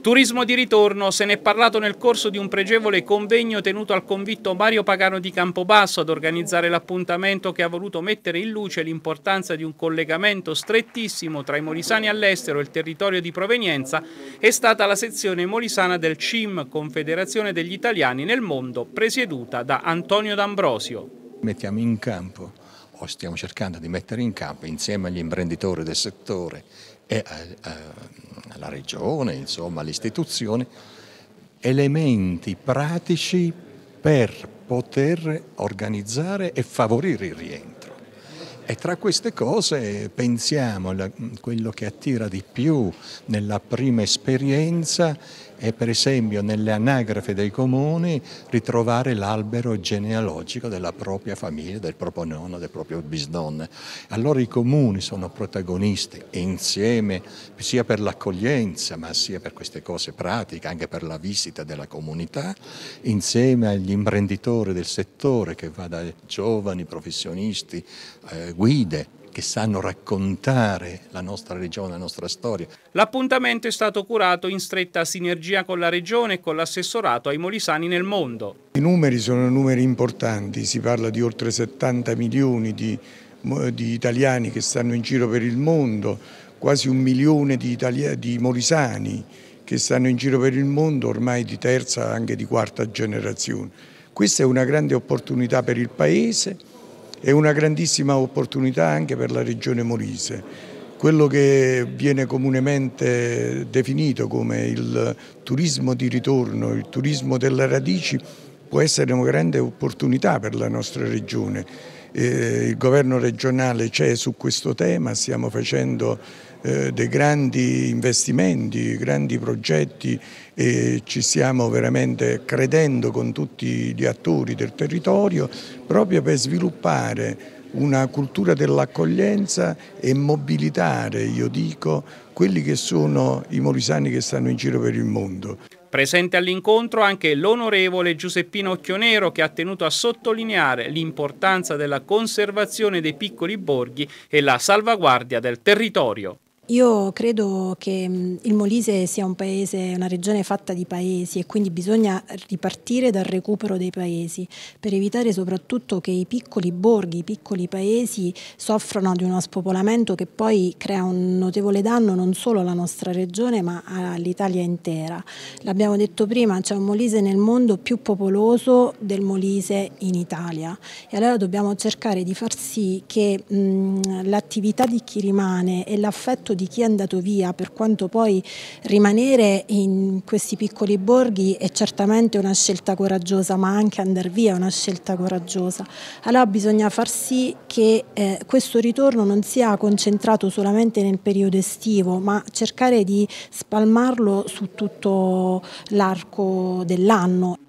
Turismo di ritorno, se ne è parlato nel corso di un pregevole convegno tenuto al convitto Mario Pagano di Campobasso ad organizzare l'appuntamento che ha voluto mettere in luce l'importanza di un collegamento strettissimo tra i molisani all'estero e il territorio di provenienza, è stata la sezione molisana del CIM, Confederazione degli Italiani nel Mondo, presieduta da Antonio D'Ambrosio. Mettiamo in campo o stiamo cercando di mettere in campo insieme agli imprenditori del settore e alla eh, eh, regione, insomma, alle elementi pratici per poter organizzare e favorire il rientro. E tra queste cose pensiamo la, quello che attira di più nella prima esperienza è per esempio nelle anagrafe dei comuni ritrovare l'albero genealogico della propria famiglia, del proprio nonno, del proprio bisnonno. Allora i comuni sono protagonisti insieme sia per l'accoglienza ma sia per queste cose pratiche, anche per la visita della comunità, insieme agli imprenditori del settore che va da giovani professionisti, eh, guide che sanno raccontare la nostra regione, la nostra storia. L'appuntamento è stato curato in stretta sinergia con la regione e con l'assessorato ai molisani nel mondo. I numeri sono numeri importanti, si parla di oltre 70 milioni di, di italiani che stanno in giro per il mondo, quasi un milione di, Italia, di molisani che stanno in giro per il mondo ormai di terza anche di quarta generazione. Questa è una grande opportunità per il Paese è una grandissima opportunità anche per la regione Molise. Quello che viene comunemente definito come il turismo di ritorno, il turismo delle radici, può essere una grande opportunità per la nostra regione. Eh, il governo regionale c'è su questo tema, stiamo facendo eh, dei grandi investimenti, grandi progetti e ci stiamo veramente credendo con tutti gli attori del territorio proprio per sviluppare una cultura dell'accoglienza e mobilitare, io dico, quelli che sono i molisani che stanno in giro per il mondo. Presente all'incontro anche l'onorevole Giuseppino Occhionero che ha tenuto a sottolineare l'importanza della conservazione dei piccoli borghi e la salvaguardia del territorio. Io credo che mm, il Molise sia un paese, una regione fatta di paesi e quindi bisogna ripartire dal recupero dei paesi per evitare soprattutto che i piccoli borghi, i piccoli paesi soffrano di uno spopolamento che poi crea un notevole danno non solo alla nostra regione ma all'Italia intera. L'abbiamo detto prima, c'è un Molise nel mondo più popoloso del Molise in Italia e allora dobbiamo cercare di far sì che mm, l'attività di chi rimane e l'affetto di chi è andato via, per quanto poi rimanere in questi piccoli borghi è certamente una scelta coraggiosa, ma anche andare via è una scelta coraggiosa. Allora bisogna far sì che eh, questo ritorno non sia concentrato solamente nel periodo estivo, ma cercare di spalmarlo su tutto l'arco dell'anno.